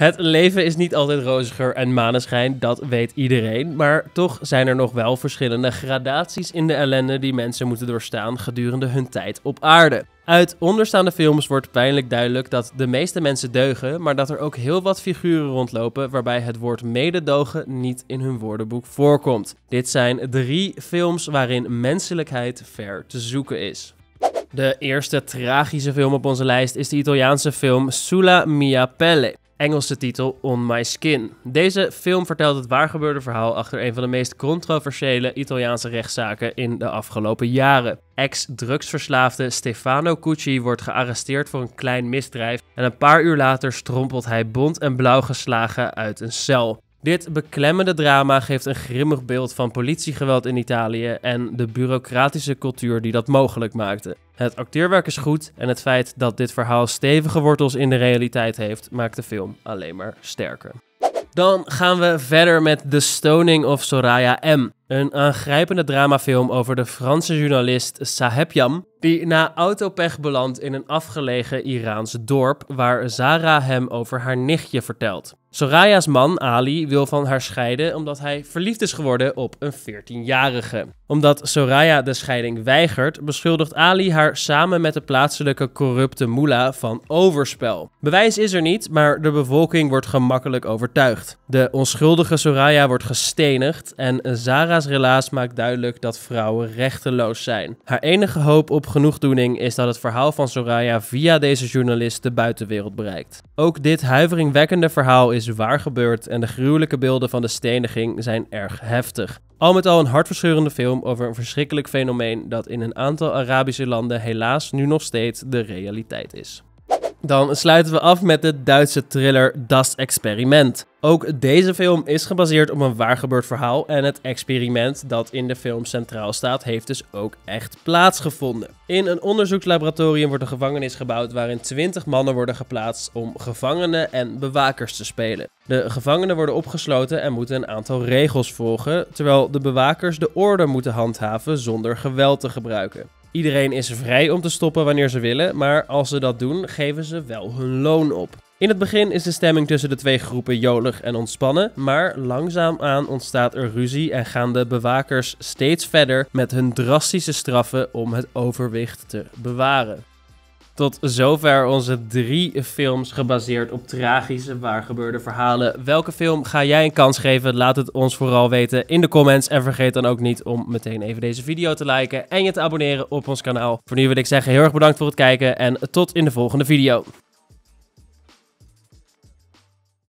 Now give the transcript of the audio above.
Het leven is niet altijd roziger en maneschijn, dat weet iedereen. Maar toch zijn er nog wel verschillende gradaties in de ellende die mensen moeten doorstaan gedurende hun tijd op aarde. Uit onderstaande films wordt pijnlijk duidelijk dat de meeste mensen deugen, maar dat er ook heel wat figuren rondlopen waarbij het woord mededogen niet in hun woordenboek voorkomt. Dit zijn drie films waarin menselijkheid ver te zoeken is. De eerste tragische film op onze lijst is de Italiaanse film Sulla Mia Pelle. Engelse titel On My Skin. Deze film vertelt het waargebeurde verhaal achter een van de meest controversiële Italiaanse rechtszaken in de afgelopen jaren. Ex-drugsverslaafde Stefano Cucci wordt gearresteerd voor een klein misdrijf en een paar uur later strompelt hij bont en blauw geslagen uit een cel. Dit beklemmende drama geeft een grimmig beeld van politiegeweld in Italië en de bureaucratische cultuur die dat mogelijk maakte. Het acteerwerk is goed en het feit dat dit verhaal stevige wortels in de realiteit heeft, maakt de film alleen maar sterker. Dan gaan we verder met The Stoning of Soraya M. Een aangrijpende dramafilm over de Franse journalist Saheb Yam, die na autopech belandt in een afgelegen Iraans dorp waar Zara hem over haar nichtje vertelt. Soraya's man, Ali, wil van haar scheiden omdat hij verliefd is geworden op een 14-jarige. Omdat Soraya de scheiding weigert, beschuldigt Ali haar samen met de plaatselijke corrupte mullah van overspel. Bewijs is er niet, maar de bevolking wordt gemakkelijk overtuigd. De onschuldige Soraya wordt gestenigd en Zara's relaas maakt duidelijk dat vrouwen rechteloos zijn. Haar enige hoop op genoegdoening is dat het verhaal van Soraya via deze journalist de buitenwereld bereikt. Ook dit huiveringwekkende verhaal is waar gebeurd en de gruwelijke beelden van de steniging zijn erg heftig. Al met al een hartverscheurende film over een verschrikkelijk fenomeen dat in een aantal Arabische landen helaas nu nog steeds de realiteit is. Dan sluiten we af met de Duitse thriller Das Experiment. Ook deze film is gebaseerd op een waargebeurd verhaal en het experiment dat in de film centraal staat heeft dus ook echt plaatsgevonden. In een onderzoekslaboratorium wordt een gevangenis gebouwd waarin 20 mannen worden geplaatst om gevangenen en bewakers te spelen. De gevangenen worden opgesloten en moeten een aantal regels volgen, terwijl de bewakers de orde moeten handhaven zonder geweld te gebruiken. Iedereen is vrij om te stoppen wanneer ze willen, maar als ze dat doen, geven ze wel hun loon op. In het begin is de stemming tussen de twee groepen jolig en ontspannen, maar langzaamaan ontstaat er ruzie en gaan de bewakers steeds verder met hun drastische straffen om het overwicht te bewaren. Tot zover onze drie films gebaseerd op tragische waargebeurde verhalen. Welke film ga jij een kans geven? Laat het ons vooral weten in de comments. En vergeet dan ook niet om meteen even deze video te liken en je te abonneren op ons kanaal. Voor nu wil ik zeggen heel erg bedankt voor het kijken en tot in de volgende video.